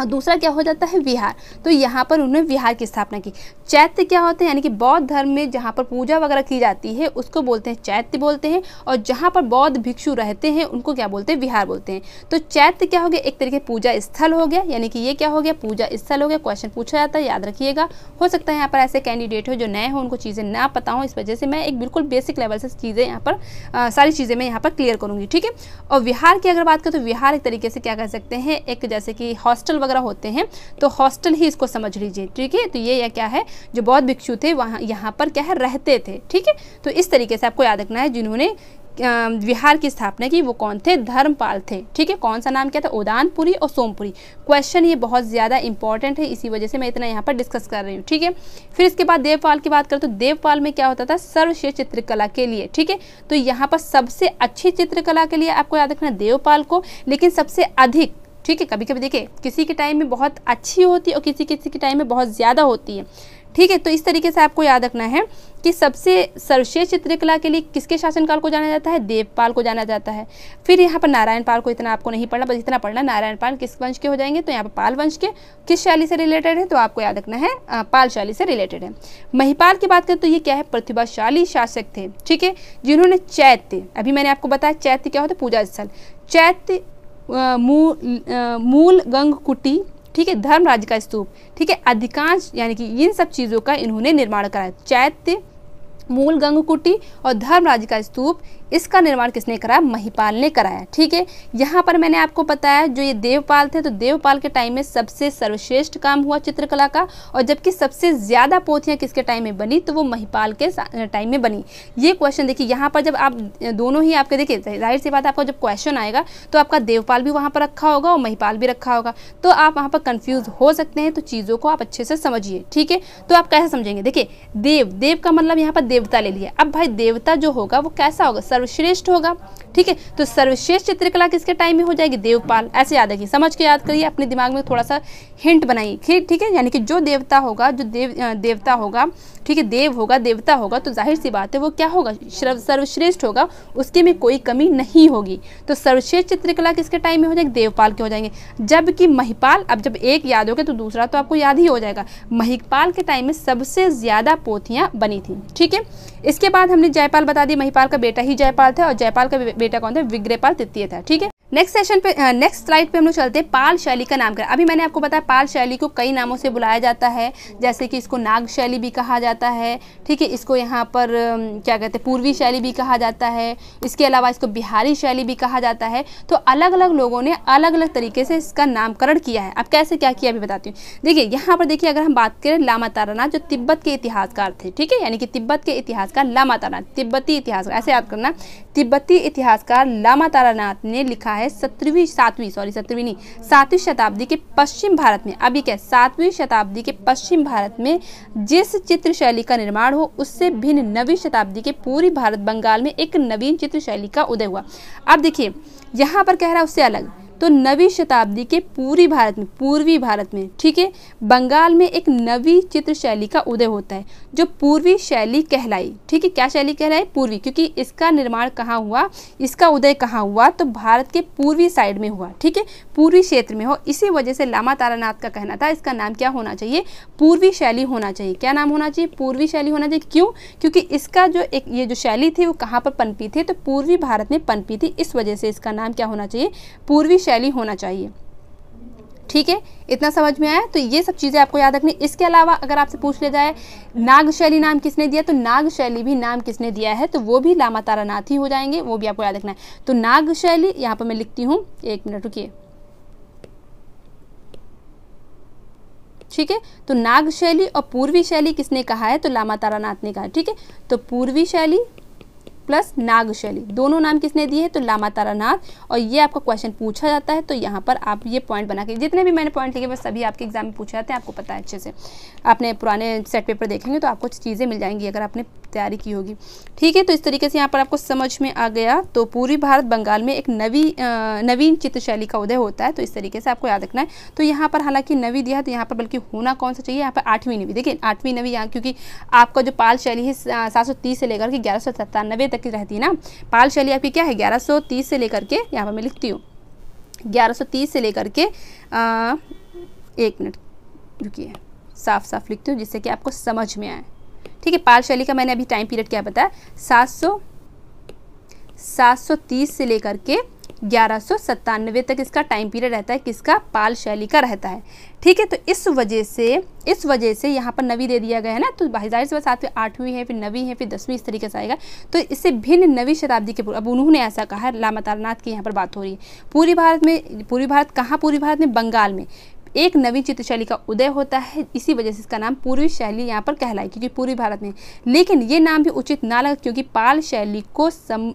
और दूसरा क्या हो जाता है विहार तो यहाँ पर उन्होंने विहार की स्थापना की चैत्य क्या होते हैं यानी कि बौद्ध धर्म में जहाँ पर पूजा वगैरह की जाती है उसको बोलते हैं चैत्य बोलते हैं और जहाँ पर बौद्ध भिक्षु रहते हैं उनको क्या बोलते हैं विहार बोलते हैं तो चैत्य क्या हो गया एक तरीके पूजा स्थल हो गया यानी कि ये क्या हो गया पूजा स्थल हो गया क्वेश्चन पूछा जाता है याद रखिएगा हो सकता है यहाँ पर ऐसे कैंडिडेट हो जो नए हो उनको चीज़ें ना पता हूँ इस वजह से मैं एक बिल्कुल बेसिक लेवल से चीज़ें यहाँ पर सारी चीज़ें मैं यहाँ पर क्लियर करूँगी ठीक है और विहार की अगर बात करें तो विहार एक तरीके से क्या कह सकते हैं एक जैसे कि हॉस्टल वगैरह होते हैं तो हॉस्टल ही इसको समझ लीजिए ठीक है तो ये या क्या है जो बौद्ध भिक्षु थे वहाँ यहाँ पर क्या है रहते थे ठीक है तो इस तरीके से आपको याद रखना है जिन्होंने विहार की स्थापना की वो कौन थे धर्मपाल थे ठीक है कौन सा नाम क्या था उदानपुरी और सोमपुरी क्वेश्चन ये बहुत ज़्यादा इंपॉर्टेंट है इसी वजह से मैं इतना यहाँ पर डिस्कस कर रही हूँ ठीक है फिर इसके बाद देवपाल की बात करें तो देवपाल में क्या होता था सर्वश्रेष्ठ चित्रकला के लिए ठीक है तो यहाँ पर सबसे अच्छी चित्रकला के लिए आपको याद रखना देवपाल को लेकिन सबसे अधिक ठीक है कभी कभी देखिए किसी के टाइम में बहुत अच्छी होती है और किसी किसी के टाइम में बहुत ज़्यादा होती है ठीक है तो इस तरीके से आपको याद रखना है कि सबसे सर्वश्रेष्ठ चित्रकला के लिए किसके शासनकाल को जाना जाता है देवपाल को जाना जाता है फिर यहाँ पर नारायण पाल को इतना आपको नहीं पढ़ना बस इतना पढ़ना नारायण पाल किस वंश के हो जाएंगे तो यहाँ पर पाल वंश के किस शैली से रिलेटेड है तो आपको याद रखना है आ, पाल शैली से रिलेटेड है महिपाल की बात करें तो ये क्या है प्रतिभाशाली शासक थे ठीक है जिन्होंने चैत्य अभी मैंने आपको बताया चैत्य क्या होता है पूजा स्थल चैत्य मूल मूल गंग कुटी ठीक है धर्मराज का स्तूप ठीक है अधिकांश यानी कि इन सब चीज़ों का इन्होंने निर्माण कराया चैत्य मूल गंग कुटी और धर्मराज का स्तूप इसका निर्माण किसने कराया महिपाल ने कराया ठीक है यहाँ पर मैंने आपको बताया जो ये देवपाल थे तो देवपाल के टाइम में सबसे सर्वश्रेष्ठ काम हुआ चित्रकला का और जबकि सबसे ज़्यादा पोथियाँ किसके टाइम में बनी तो वो महिपाल के टाइम में बनी ये क्वेश्चन देखिए यहाँ पर जब आप दोनों ही आपके देखिए जाहिर सी बात आपका जब क्वेश्चन आएगा तो आपका देवपाल भी वहाँ पर रखा होगा और महिपाल भी रखा होगा तो आप वहाँ पर कन्फ्यूज़ हो सकते हैं तो चीज़ों को आप अच्छे से समझिए ठीक है तो आप कैसे समझेंगे देखिए देव देव का मतलब यहाँ पर देवता ले लिया अब भाई देवता जो होगा वो कैसा होगा सर्वश्रेष्ठ होगा ठीक है तो सर्वश्रेष्ठ चित्रकला किसके टाइम में हो जाएगी देवपाल ऐसे याद रखिए समझ के याद करिए अपने दिमाग में थोड़ा सा हिंट बनाइए ठीक है यानी कि जो देवता होगा जो देव देवता होगा ठीक है देव होगा देवता होगा तो जाहिर सी बात है वो क्या होगा सर्वश्रेष्ठ होगा उसके में कोई कमी नहीं होगी तो सर्वश्रेष्ठ चित्रकला किसके टाइम में हो जाएगी देवपाल के हो जाएंगे जबकि महिपाल अब जब एक याद होगा तो दूसरा तो आपको याद ही हो जाएगा महिपाल के टाइम में सबसे ज़्यादा पोथियाँ बनी थी ठीक है इसके बाद हमने जयपाल बता दी महिपाल का बेटा ही जयपाल थे और जयपाल का बेटा कौन था विग्रहपाल तृतीय था ठीक है नेक्स्ट सेशन पे नेक्स्ट uh, स्लाइड पे हम लोग चलते हैं पाल शैली का नामकरण अभी मैंने आपको बताया पाल शैली को कई नामों से बुलाया जाता है जैसे कि इसको नाग शैली भी कहा जाता है ठीक है इसको यहाँ पर um, क्या कहते हैं पूर्वी शैली भी कहा जाता है इसके अलावा इसको बिहारी शैली भी कहा जाता है तो अलग अलग लोगों ने अलग अलग तरीके से इसका नामकरण किया है अब कैसे क्या किया अभी बताती हूँ देखिए यहाँ पर देखिए अगर हम बात करें लामा तारानाथ जो तिब्बत के इतिहासकार थे ठीक है यानी कि तिब्बत के इतिहासकार लामा ताराना तिब्बती इतिहासकार ऐसे याद करना तिब्बती इतिहासकार लामा तारानाथ ने लिखा है है सत्रहवीं सातवीं सॉरी सत्रहवीं नहीं सातवीं शताब्दी के पश्चिम भारत में अभी क्या सातवीं शताब्दी के पश्चिम भारत में जिस चित्र शैली का निर्माण हो उससे भिन्न नवी शताब्दी के पूरी भारत बंगाल में एक नवीन चित्र शैली का उदय हुआ अब देखिए यहाँ पर कह रहा है उससे अलग तो नवी शताब्दी के पूरी भारत में पूर्वी भारत में ठीक है बंगाल में एक नवी चित्र शैली का उदय होता है जो पूर्वी शैली कहलाई ठीक है क्या शैली कहलाई पूर्वी क्योंकि इसका निर्माण कहाँ हुआ इसका उदय कहाँ हुआ तो भारत के पूर्वी साइड में हुआ ठीक है पूर्वी क्षेत्र में हो इसी वजह से लामा तारानाथ का कहना था इसका नाम क्या होना चाहिए पूर्वी शैली होना चाहिए क्या नाम होना चाहिए पूर्वी शैली होना चाहिए क्यों क्योंकि इसका जो एक ये जो शैली थी वो कहाँ पर पनपी थी तो पूर्वी भारत में पनपी थी इस वजह से इसका नाम क्या होना चाहिए पूर्वी शैली टैली होना चाहिए ठीक है इतना समझ में आया तो ये सब चीज़ें आपको याद रखनी इसके अलावा अगर आपसे पूछ लिया जाए नागशैली नाम किसने दिया तो नागशैली भी नाम किसने दिया है तो वो भी लामा तारानाथ ही हो जाएंगे वो भी आपको याद रखना है तो नागशैली यहाँ पर मैं लिखती हूँ एक मिनट रुकिए ठीक है तो नाग शैली और पूर्वी शैली किसने कहा है तो लामा तारानाथ ने कहा ठीक है तो पूर्वी शैली प्लस नागशैली दोनों नाम किसने दिए हैं तो लामा तारानाथ और ये आपका क्वेश्चन पूछा जाता है तो यहाँ पर आप ये पॉइंट बना के जितने भी मैंने पॉइंट लिखे वो सभी आपके एग्जाम में पूछे जाते हैं आपको पता है अच्छे से आपने पुराने सेट पेपर देखेंगे तो आपको चीज़ें मिल जाएंगी अगर आपने तैयारी की होगी ठीक है तो इस तरीके से यहाँ पर आपको समझ में आ गया तो पूर्वी भारत बंगाल में एक नवी नवीन चित्र शैली का उदय होता है तो इस तरीके से आपको याद रखना है तो यहाँ पर हालांकि नवी दिया तो यहाँ पर बल्कि होना कौन सा चाहिए यहाँ पर आठवीं नवी देखिए आठवीं नवी यहाँ क्योंकि आपका जो पाल शैली है सात से लेकर के ग्यारह तक की रहती है ना पाल शैली आपकी क्या है ग्यारह से लेकर के यहाँ पर मैं लिखती हूँ ग्यारह से लेकर के एक मिनट रुकी साफ साफ लिखती हूँ जिससे कि आपको समझ में आए ठीक है शैली का मैंने अभी टाइम पीरियड क्या बताया सात सौ सात सौ तीस से लेकर के ग्यारह सौ सत्तानवे तक इसका टाइम पीरियड रहता है किसका पाल शैली का रहता है ठीक है तो इस वजह से इस वजह से यहाँ पर नवी दे दिया गया है ना तो हजार से सातवीं आठवीं है फिर नवी है फिर दसवीं इस तरीके से आएगा तो इससे भिन्न नवी शताब्दी के पूर्व अब उन्होंने ऐसा कहा है तारनाथ की यहाँ पर बात हो रही है पूरी भारत में पूरी भारत कहाँ पूरी भारत में बंगाल में एक नवीन चित्र शैली का उदय होता है इसी वजह से इसका नाम पूर्वी शैली यहाँ पर कहलाई क्योंकि पूर्वी भारत में लेकिन ये नाम भी उचित ना लगा क्योंकि पाल शैली को सम,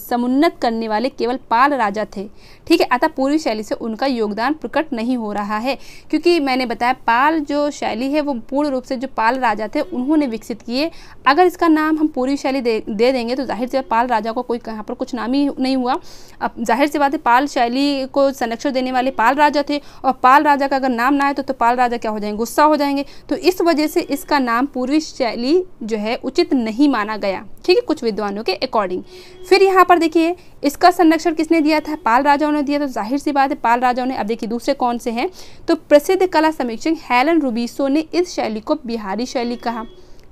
समुन्नत करने वाले केवल पाल राजा थे ठीक है अतः पूर्वी शैली से उनका योगदान प्रकट नहीं हो रहा है क्योंकि मैंने बताया पाल जो शैली है वो पूर्ण रूप से जो पाल राजा थे उन्होंने विकसित किए अगर इसका नाम हम पूर्वी शैली दे, देंगे तो जाहिर सी पाल राजा को कोई यहाँ पर कुछ नाम ही नहीं हुआ अब जाहिर सी बात है पाल शैली को संरक्षण देने वाले पाल राजा थे और पाल राजा का अगर नाम ना आए तो तपाल राजा क्या हो जाएंगे गुस्सा हो जाएंगे तो इस वजह से इसका नाम पूर्वी शैली जो है उचित नहीं माना गया ठीक है कुछ विद्वानों के अकॉर्डिंग फिर यहाँ पर देखिए इसका संरक्षण किसने दिया था पाल राजाओं ने दिया तो जाहिर सी बात है पाल राजाओं ने अब देखिए दूसरे कौन से हैं तो प्रसिद्ध कला समीक्षक हेलन रूबीसो ने इस शैली को बिहारी शैली कहा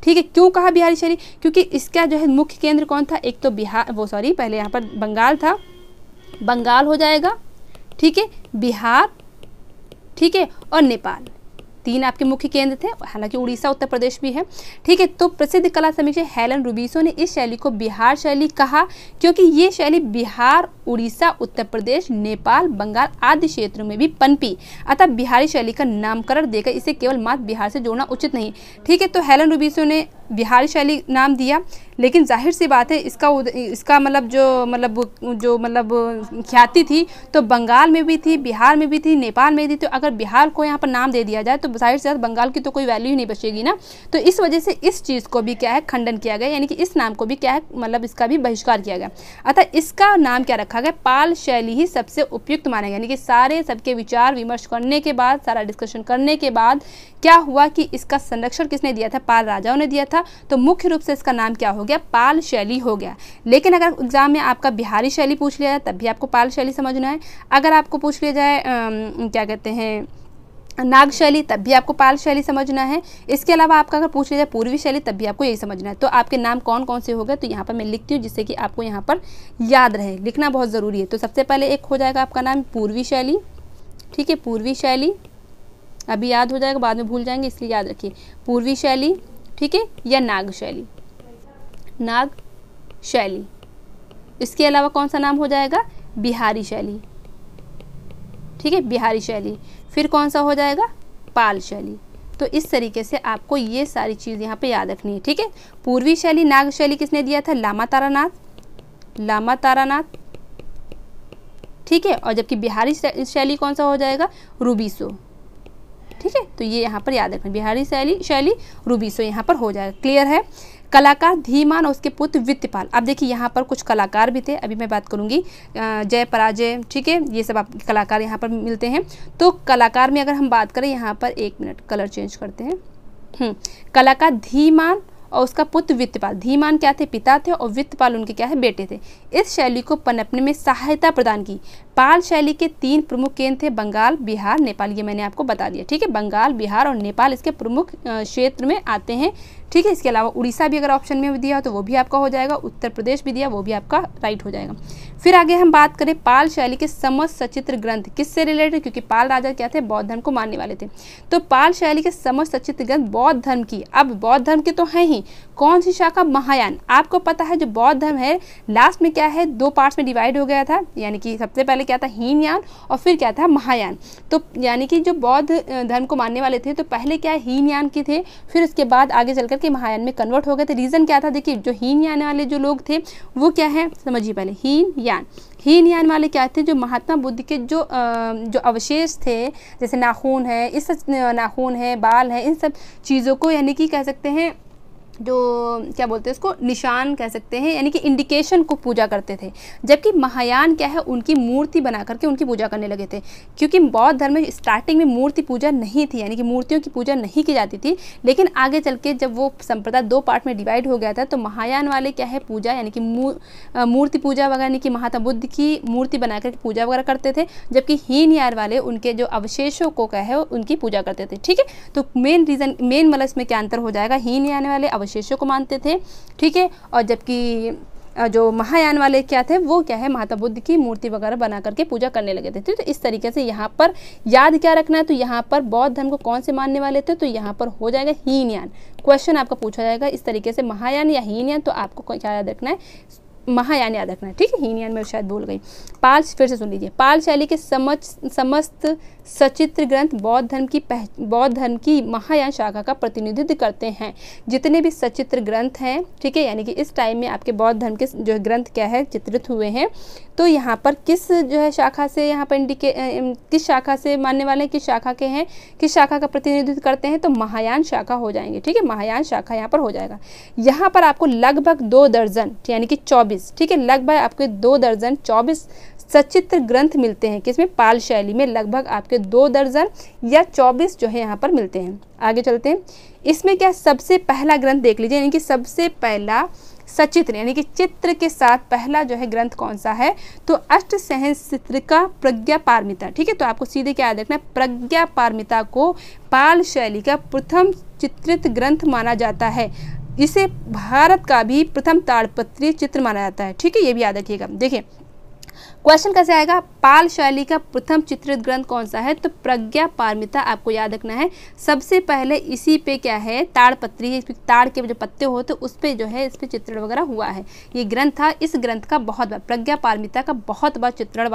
ठीक है क्यों कहा बिहारी शैली क्योंकि इसका जो है मुख्य केंद्र कौन था एक तो बिहार वो सॉरी पहले यहाँ पर बंगाल था बंगाल हो जाएगा ठीक है बिहार ठीक है और नेपाल तीन आपके मुख्य केंद्र थे हालांकि उड़ीसा उत्तर प्रदेश भी है ठीक है तो प्रसिद्ध कला समीक्षा हेलन रुबीसो ने इस शैली को बिहार शैली कहा क्योंकि ये शैली बिहार उड़ीसा उत्तर प्रदेश नेपाल बंगाल आदि क्षेत्रों में भी पनपी अतः बिहारी शैली का नामकरण देकर इसे केवल मात्र बिहार से जोड़ना उचित नहीं ठीक है तो हेलन रूबीसो ने बिहारी शैली नाम दिया लेकिन जाहिर सी बात है इसका इसका मतलब जो मतलब जो मतलब ख्याति थी तो बंगाल में भी थी बिहार में भी थी नेपाल में भी थी तो अगर बिहार को यहाँ पर नाम दे दिया जाए तो जाहिर सी बात बंगाल की तो कोई वैल्यू ही नहीं बचेगी ना तो इस वजह से इस चीज़ को भी क्या है खंडन किया गया यानी कि इस नाम को भी क्या है मतलब इसका भी बहिष्कार किया गया अतः इसका नाम क्या रखा रखा गया पाल शैली ही सबसे उपयुक्त माने गए यानी कि सारे सबके विचार विमर्श करने के बाद सारा डिस्कशन करने के बाद क्या हुआ कि इसका संरक्षण किसने दिया था पाल राजाओं ने दिया था तो मुख्य रूप से इसका नाम क्या हो गया पाल शैली हो गया लेकिन अगर एग्जाम में आपका बिहारी शैली पूछ लिया जाए तब भी आपको पाल शैली समझना है अगर आपको पूछ लिया जाए क्या कहते हैं नाग शैली तब भी आपको पाल शैली समझना है इसके अलावा आपका अगर पूछ लिया जाए पूर्वी शैली तब भी आपको यही समझना है तो आपके नाम कौन कौन से हो गए तो यहाँ पर मैं लिखती हूँ जिससे कि आपको यहाँ पर याद रहे लिखना बहुत ज़रूरी है तो सबसे पहले एक हो जाएगा आपका नाम पूर्वी शैली ठीक है पूर्वी शैली अभी याद हो जाएगा बाद में भूल जाएंगे इसलिए याद रखिए पूर्वी शैली ठीक है या नाग शैली नाग शैली इसके अलावा कौन सा नाम हो जाएगा बिहारी शैली ठीक है बिहारी शैली फिर कौन सा हो जाएगा पाल शैली तो इस तरीके से आपको ये सारी चीज़ यहाँ पे याद रखनी है ठीक है पूर्वी शैली नाग शैली किसने दिया था लामा तारानाथ लामा तारानाथ ठीक है और जबकि बिहारी शैली कौन सा हो जाएगा रूबीसो ठीक है तो ये यहाँ पर याद रखना बिहारी शैली शैली रूबीसो यहाँ पर हो जाएगा क्लियर है कलाकार धीमान और उसके पुत्र वित्तपाल अब देखिए यहाँ पर कुछ कलाकार भी थे अभी मैं बात करूँगी जय पराजय ठीक है ये सब आप कलाकार यहाँ पर मिलते हैं तो कलाकार में अगर हम बात करें यहाँ पर एक मिनट कलर चेंज करते हैं हम्म, कलाकार धीमान और उसका पुत्र वित्तपाल धीमान क्या थे पिता थे और वित्तपाल उनके क्या है बेटे थे इस शैली को पनपने में सहायता प्रदान की पाल शैली के तीन प्रमुख केंद्र थे बंगाल बिहार नेपाल ये मैंने आपको बता दिया ठीक है बंगाल बिहार और नेपाल इसके प्रमुख क्षेत्र में आते हैं ठीक है इसके अलावा उड़ीसा भी अगर ऑप्शन में दिया तो वो भी आपका हो जाएगा उत्तर प्रदेश भी दिया वो भी आपका राइट हो जाएगा फिर आगे हम बात करें पाल शैली के समस्त सचित्र ग्रंथ किससे रिलेटेड क्योंकि पाल राजा क्या थे बौद्ध धर्म को मानने वाले थे तो पाल शैली के समस्त सचित्र ग्रंथ बौद्ध धर्म की अब बौद्ध धर्म के तो हैं ही कौन सी शाखा महायान आपको पता है जो बौद्ध धर्म है लास्ट में क्या है दो पार्ट्स में डिवाइड हो गया था यानी कि सबसे पहले क्या था हीनयान और फिर क्या था महायान तो यानी कि जो बौद्ध धर्म को मानने वाले थे तो पहले क्या हीनयान के थे फिर उसके बाद आगे चल करके महायान में कन्वर्ट हो गए थे रीज़न क्या था देखिए जो हीनयान वाले जो लोग थे वो क्या है समझिए पहले हीन यान हीन यान वाले क्या थे जो महात्मा बुद्ध के जो जो अवशेष थे जैसे नाखून है इस नाखून है बाल है इन सब चीज़ों को यानी कि कह सकते हैं जो क्या बोलते हैं उसको निशान कह सकते हैं यानी कि इंडिकेशन को पूजा करते थे जबकि महायान क्या है उनकी मूर्ति बना करके उनकी पूजा करने लगे थे क्योंकि बौद्ध धर्म में स्टार्टिंग में मूर्ति पूजा नहीं थी यानी कि मूर्तियों की पूजा नहीं की जाती थी लेकिन आगे चल के जब वो संप्रदाय दो पार्ट में डिवाइड हो गया था तो महायान वाले क्या है पूजा यानी कि मूर्ति पूजा वगैरह यानी कि महात्मा बुद्ध की मूर्ति बना करके पूजा वगैरह करते थे जबकि हीनयार वाले उनके जो अवशेषों को क्या है उनकी पूजा करते थे ठीक है तो मेन रीज़न मेन मतलब इसमें क्या अंतर हो जाएगा हीन वाले अवशेष शिष्यों को मानते थे ठीक है और जबकि जो महायान वाले क्या थे वो क्या है महात्मा बुद्ध की मूर्ति वगैरह बना करके पूजा करने लगे थे तो, तो इस तरीके से यहाँ पर याद क्या रखना है तो यहाँ पर बौद्ध धर्म को कौन से मानने वाले थे तो यहाँ पर हो जाएगा हीनयान क्वेश्चन आपका पूछा जाएगा इस तरीके से महायान या हीनयान तो आपको क्या याद रखना है महायान याद रखना है ठीक है हीनयान में शायद भूल गई पाल फिर से सुन लीजिए पाल शैली के समझ समस्त सचित्र ग्रंथ बौद्ध धर्म की बौद्ध धर्म की महायान शाखा का प्रतिनिधित्व करते हैं जितने भी सचित्र ग्रंथ हैं ठीक है यानी कि इस टाइम में आपके बौद्ध धर्म के जो ग्रंथ क्या है चित्रित हुए हैं तो यहाँ पर किस जो है शाखा से यहाँ पर इंडिके किस शाखा से मानने वाले हैं किस शाखा के हैं किस शाखा का प्रतिनिधित्व करते हैं तो महायान शाखा हो जाएंगे ठीक है महायान शाखा यहाँ पर हो जाएगा यहाँ पर आपको लगभग दो दर्जन यानी कि चौबीस ठीक है लगभग आपके दो दर्जन चौबीस सचित्र ग्रंथ मिलते हैं किसमें पाल शैली में लगभग आप आपके दो दर्जन या चौबीस जो है यहाँ पर मिलते हैं आगे चलते हैं इसमें क्या सबसे पहला ग्रंथ देख लीजिए यानी कि सबसे पहला सचित्र यानी कि चित्र के साथ पहला जो है ग्रंथ कौन सा है तो अष्ट सहन चित्र का प्रज्ञा पारमिता ठीक है तो आपको सीधे क्या देखना रखना है प्रज्ञा पारमिता को पाल शैली का प्रथम चित्रित ग्रंथ माना जाता है इसे भारत का भी प्रथम ताड़पत्री चित्र माना जाता है ठीक है ये भी याद रखिएगा देखिए क्वेश्चन कैसे आएगा पाल शैली का प्रथम चित्रित ग्रंथ कौन सा है तो प्रज्ञा पारमिता आपको याद रखना है सबसे पहले इसी पे क्या है ताड़ है ताड़ के जो पत्ते होते तो उस पर जो है इस पर चित्रण वगैरह हुआ है ये ग्रंथ था इस ग्रंथ का बहुत बार प्रज्ञा पारमिता का बहुत बार चित्रण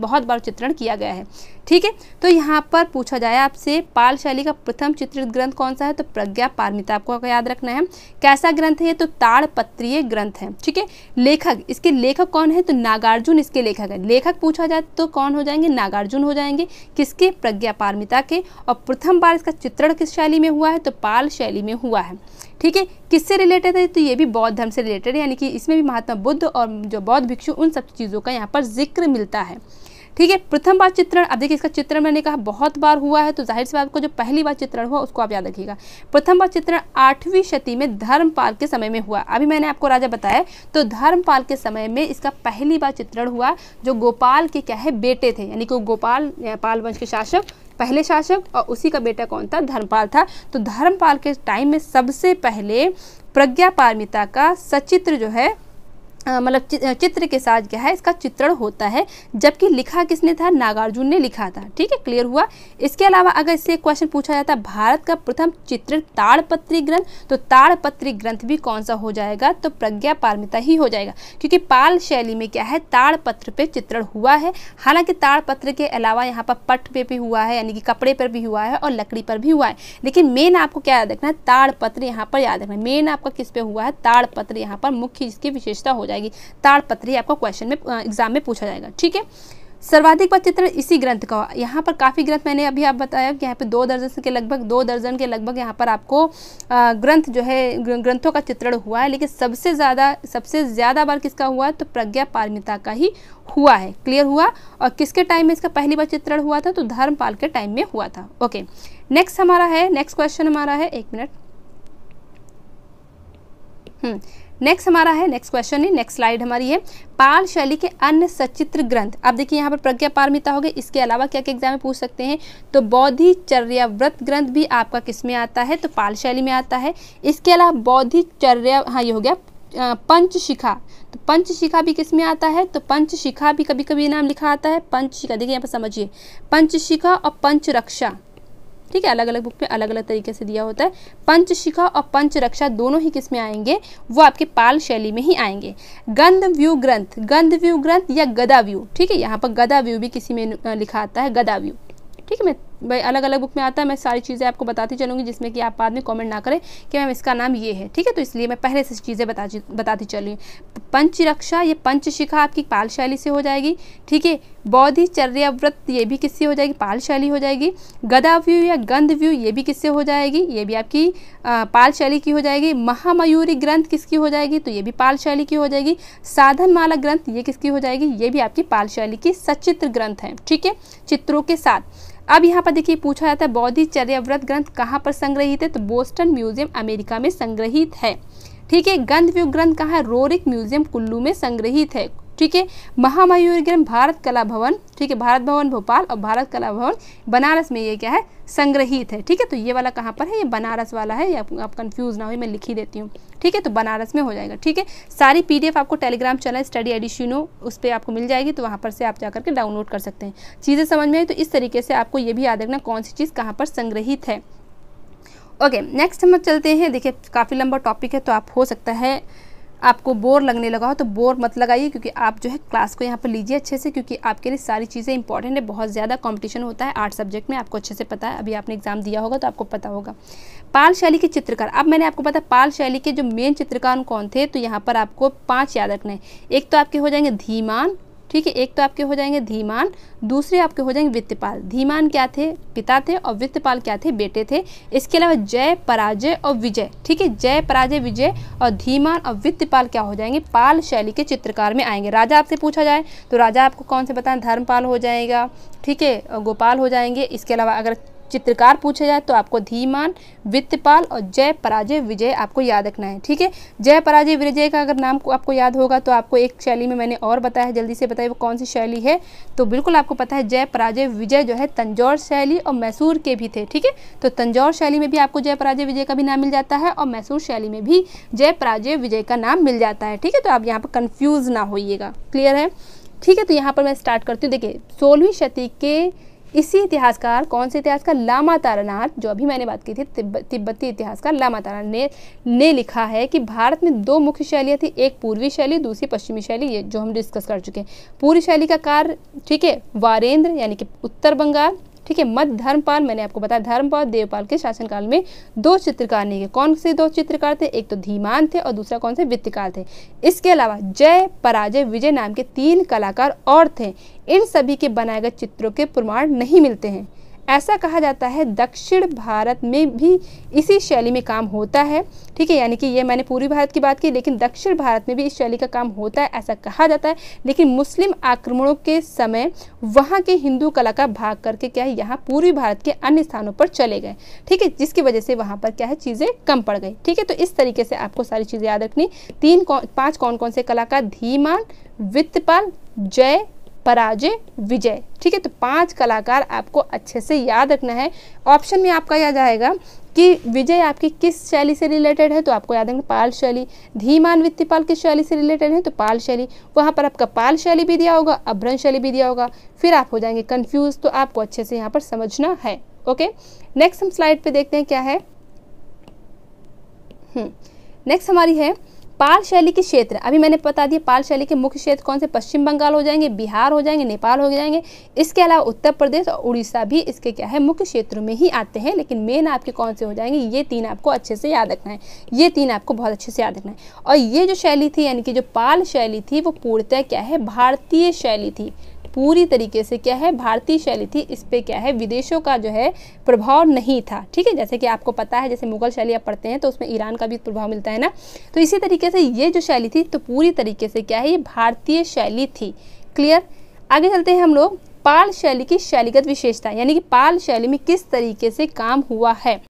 बहुत बार चित्रण किया गया है ठीक है तो यहाँ पर पूछा जाए आपसे पाल शैली का प्रथम चित्रित ग्रंथ कौन सा है तो प्रज्ञा पारमिता आपको याद रखना है कैसा ग्रंथ है ये तो ताड़पत्रीय ग्रंथ है ठीक है लेखक इसके लेखक कौन है तो नागार्जुन इसके लेखक है लेखक पूछा जाए तो कौन हो जाएंगे नागार्जुन हो जाएंगे किसके प्रज्ञा पारमिता के और प्रथम बार इसका चित्रण किस शैली में हुआ है तो पाल शैली में हुआ है ठीक है किससे रिलेटेड है तो ये भी बौद्ध धर्म से रिलेटेड है यानी कि इसमें भी महात्मा बुद्ध और जो बौद्ध भिक्षु उन सब चीज़ों का यहाँ पर जिक्र मिलता है ठीक है प्रथम बार चित्रण अब देखिए इसका चित्रण मैंने कहा बहुत बार हुआ है तो जाहिर सी बात को जो पहली बार चित्रण हुआ उसको आप याद रखिएगा प्रथम बार चित्रण आठवीं शती में धर्मपाल के समय में हुआ अभी मैंने आपको राजा बताया तो धर्मपाल के समय में इसका पहली बार चित्रण हुआ जो गोपाल के क्या है बेटे थे यानी कि गोपाल पाल वंश के शासक पहले शासक और उसी का बेटा कौन था धर्मपाल था तो धर्मपाल के टाइम में सबसे पहले प्रज्ञा पारमिता का सचित्र जो है मतलब चित्र के साथ क्या है इसका चित्रण होता है जबकि लिखा किसने था नागार्जुन ने लिखा था ठीक है क्लियर हुआ इसके अलावा अगर इससे क्वेश्चन पूछा जाता है भारत का प्रथम चित्र ताड़पत्री ग्रंथ तो ताड़पत्री ग्रंथ भी कौन सा हो जाएगा तो प्रज्ञा पारमिता ही हो जाएगा क्योंकि पाल शैली में क्या है ताड़पत्र पे चित्रण हुआ है हालांकि ताड़पत्र के अलावा यहाँ पर पट पर भी हुआ है यानी कि कपड़े पर भी हुआ है और लकड़ी पर भी हुआ है लेकिन मेन आपको क्या याद रखना है ताड़पत्र यहाँ पर याद रखना मेन आपका किस पे हुआ है ताड़पत्र यहाँ पर मुख्य इसकी विशेषता हो जाएगी ताड़पत्री आपको क्वेश्चन में एग्जाम में पूछा जाएगा ठीक है सर्वाधिक चित्र इसी ग्रंथ का यहाँ पर काफ़ी ग्रंथ मैंने अभी आप बताया कि यहाँ पे दो दर्जन के लगभग दो दर्जन के लगभग यहाँ पर आपको ग्रंथ जो है ग्रंथों का चित्रण हुआ है लेकिन सबसे ज़्यादा सबसे ज़्यादा बार किसका हुआ तो प्रज्ञा पारमिता का ही हुआ है क्लियर हुआ और किसके टाइम में इसका पहली बार चित्रण हुआ था तो धर्मपाल के टाइम में हुआ था ओके नेक्स्ट हमारा है नेक्स्ट क्वेश्चन हमारा है एक मिनट हम्म। नेक्स्ट हमारा है नेक्स्ट क्वेश्चन है नेक्स्ट स्लाइड हमारी है पाल शैली के अन्य सचित्र ग्रंथ अब देखिए यहाँ पर प्रज्ञा पारमिता हो गई इसके अलावा क्या क्या एग्जाम में पूछ सकते हैं तो बौद्धिचर्याव्रत ग्रंथ भी आपका किस में आता है तो पाल शैली में आता है इसके अलावा बौद्धिचर्या हाँ ये हो गया पंचशिखा तो पंचशिखा भी किस में आता है तो पंचशिखा भी कभी कभी नाम लिखा आता है पंचशिखा देखिए यहाँ पर समझिए पंचशिखा और पंचरक्षा ठीक है अलग अलग बुक में अलग अलग तरीके से दिया होता है पंचशिखा और पंचरक्षा दोनों ही किस में आएंगे वो आपके पाल शैली में ही आएंगे गंध व्यू ग्रंथ गंध व्यू ग्रंथ या गदा व्यू ठीक है यहाँ पर गदा व्यू भी किसी में लिखा आता है गदा व्यू ठीक है मैं भाई अलग अलग बुक में आता है मैं सारी चीज़ें आपको बताती चलूँगी जिसमें कि आप बाद में कमेंट ना करें कि मैम इसका नाम ये है ठीक है तो इसलिए मैं पहले से चीज़ें बता बताती चलूँ पंच रक्षा ये पंच शिखा आपकी पाल शैली से हो जाएगी ठीक है बौद्धि चर्याव्रत ये भी किससे हो जाएगी पाल शैली हो जाएगी गदा व्यू या गंध व्यू ये भी किससे हो जाएगी ये भी आपकी पाल शैली की हो जाएगी महामयूरी ग्रंथ किसकी हो जाएगी तो ये भी पाल शैली की हो जाएगी साधन माला ग्रंथ ये किसकी हो जाएगी ये भी आपकी पाल शैली की सचित्र ग्रंथ है ठीक है चित्रों के साथ अब यहाँ पर देखिए पूछा जाता है बौद्धिचर्या व्रत ग्रंथ कहाँ पर संग्रहित है तो बोस्टन म्यूजियम अमेरिका में संग्रहित है ठीक है गंधव्यूह ग्रंथ कहाँ है रोरिक म्यूजियम कुल्लू में संग्रहित है ठीक है महामयूरग्रम भारत कला भवन ठीक है भारत भवन भोपाल और भारत कला भवन बनारस में ये क्या है संग्रहित है ठीक है तो ये वाला कहाँ पर है ये बनारस वाला है ये आप, आप कंफ्यूज ना हो मैं लिखी देती हूँ ठीक है तो बनारस में हो जाएगा ठीक है सारी पीडीएफ आपको टेलीग्राम चैनल स्टडी एडिशन हो उस पर आपको मिल जाएगी तो वहाँ पर से आप जा करके डाउनलोड कर सकते हैं चीज़ें समझ में आई तो इस तरीके से आपको ये भी याद रखना कौन सी चीज़ कहाँ पर संग्रहित है ओके नेक्स्ट हम चलते हैं देखिए काफ़ी लंबा टॉपिक है तो आप हो सकता है आपको बोर लगने लगा हो तो बोर मत लगाइए क्योंकि आप जो है क्लास को यहाँ पर लीजिए अच्छे से क्योंकि आपके लिए सारी चीज़ें इंपॉर्टेंट है बहुत ज़्यादा कंपटीशन होता है आर्ट सब्जेक्ट में आपको अच्छे से पता है अभी आपने एग्ज़ाम दिया होगा तो आपको पता होगा पाल शैली के चित्रकार अब मैंने आपको पता पाल शैली के जो मेन चित्रकार कौन थे तो यहाँ पर आपको पाँच याद रखने है एक तो आपके हो जाएंगे धीमान ठीक है एक तो आपके हो जाएंगे धीमान दूसरे आपके हो जाएंगे वित्तपाल धीमान क्या थे पिता थे और वित्तपाल क्या थे बेटे थे इसके अलावा जय पराजय और विजय ठीक है जय पराजय विजय और धीमान और वित्तपाल क्या हो जाएंगे पाल शैली के चित्रकार में आएंगे राजा आपसे पूछा जाए तो राजा आपको कौन से बताएं धर्मपाल हो जाएगा ठीक है गोपाल हो जाएंगे इसके अलावा अगर चित्रकार पूछा जाए तो आपको धीमान वित्तपाल और जय पराजय विजय आपको याद रखना है ठीक है जय पराजय विजय का अगर नाम को आपको याद होगा तो आपको एक शैली में मैंने और बताया जल्दी से बताइए वो कौन सी शैली है तो बिल्कुल आपको पता है जय पराजय विजय जो है तंजौर शैली और मैसूर के भी थे ठीक है तो तंजौर शैली में भी आपको जय पराजय विजय का भी नाम मिल जाता है और मैसूर शैली में भी जय पराजय विजय का नाम मिल जाता है ठीक है तो आप यहाँ पर कन्फ्यूज़ ना होइएगा क्लियर है ठीक है तो यहाँ पर मैं स्टार्ट करती हूँ देखिए सोलहवीं शती के इसी इतिहासकार कौन से इतिहासकार लामा तारानाथ जो अभी मैंने बात की थी तिब्बती इतिहासकार लामा तारानाथ ने ने लिखा है कि भारत में दो मुख्य शैलियाँ थी एक पूर्वी शैली दूसरी पश्चिमी शैली ये जो हम डिस्कस कर चुके हैं पूर्वी शैली का कार ठीक है वारेंद्र यानी कि उत्तर बंगाल ठीक है मध्य धर्मपाल मैंने आपको बताया धर्मपाल देवपाल के शासनकाल में दो चित्रकार नहीं है कौन से दो चित्रकार थे एक तो धीमान थे और दूसरा कौन से वित्तकार थे इसके अलावा जय पराजय विजय नाम के तीन कलाकार और थे इन सभी के बनाए गए चित्रों के प्रमाण नहीं मिलते हैं ऐसा कहा जाता है दक्षिण भारत में भी इसी शैली में काम होता है ठीक है यानी कि ये मैंने पूर्वी भारत की बात की लेकिन दक्षिण भारत में भी इस शैली का काम होता है ऐसा कहा जाता है लेकिन मुस्लिम आक्रमणों के समय वहाँ के हिंदू कला का भाग करके क्या है यहाँ पूर्वी भारत के अन्य स्थानों पर चले गए ठीक है जिसकी वजह से वहाँ पर क्या है चीज़ें कम पड़ गई ठीक है तो इस तरीके से आपको सारी चीज़ें याद रखनी तीन कौन पाँच कौन कौन से कलाकार धीमान वित्तपाल जय पराजय विजय ठीक है तो पांच कलाकार आपको अच्छे से याद रखना है ऑप्शन में आपका याद आएगा कि विजय आपकी किस शैली से रिलेटेड है तो आपको याद रखना पाल शैली धीमान वित्तीपाल किस शैली से रिलेटेड है तो पाल शैली वहाँ पर आपका पाल शैली भी दिया होगा अभ्रन शैली भी दिया होगा फिर आप हो जाएंगे कन्फ्यूज तो आपको अच्छे से यहाँ पर समझना है ओके नेक्स्ट हम स्लाइड पर देखते हैं क्या है नेक्स्ट हम्म। हमारी है पाल शैली के क्षेत्र अभी मैंने बता दिया पाल शैली के मुख्य क्षेत्र कौन से पश्चिम बंगाल हो जाएंगे बिहार हो जाएंगे नेपाल हो जाएंगे इसके अलावा उत्तर प्रदेश और उड़ीसा भी इसके क्या है मुख्य क्षेत्रों में ही आते हैं लेकिन मेन आपके कौन से हो जाएंगे ये तीन आपको अच्छे से याद रखना है ये तीन आपको बहुत अच्छे से याद रखना है और ये जो शैली थी यानी कि जो पाल शैली थी वो पूर्णतः क्या है भारतीय शैली थी पूरी तरीके से क्या है भारतीय शैली थी इस पर क्या है विदेशों का जो है प्रभाव नहीं था ठीक है जैसे कि आपको पता है जैसे मुगल शैली आप पढ़ते हैं तो उसमें ईरान का भी प्रभाव मिलता है ना तो इसी तरीके से ये जो शैली थी तो पूरी तरीके से क्या है ये भारतीय शैली थी क्लियर आगे चलते हैं हम लोग पाल शैली की शैलीगत विशेषता यानी कि पाल शैली में किस तरीके से काम हुआ है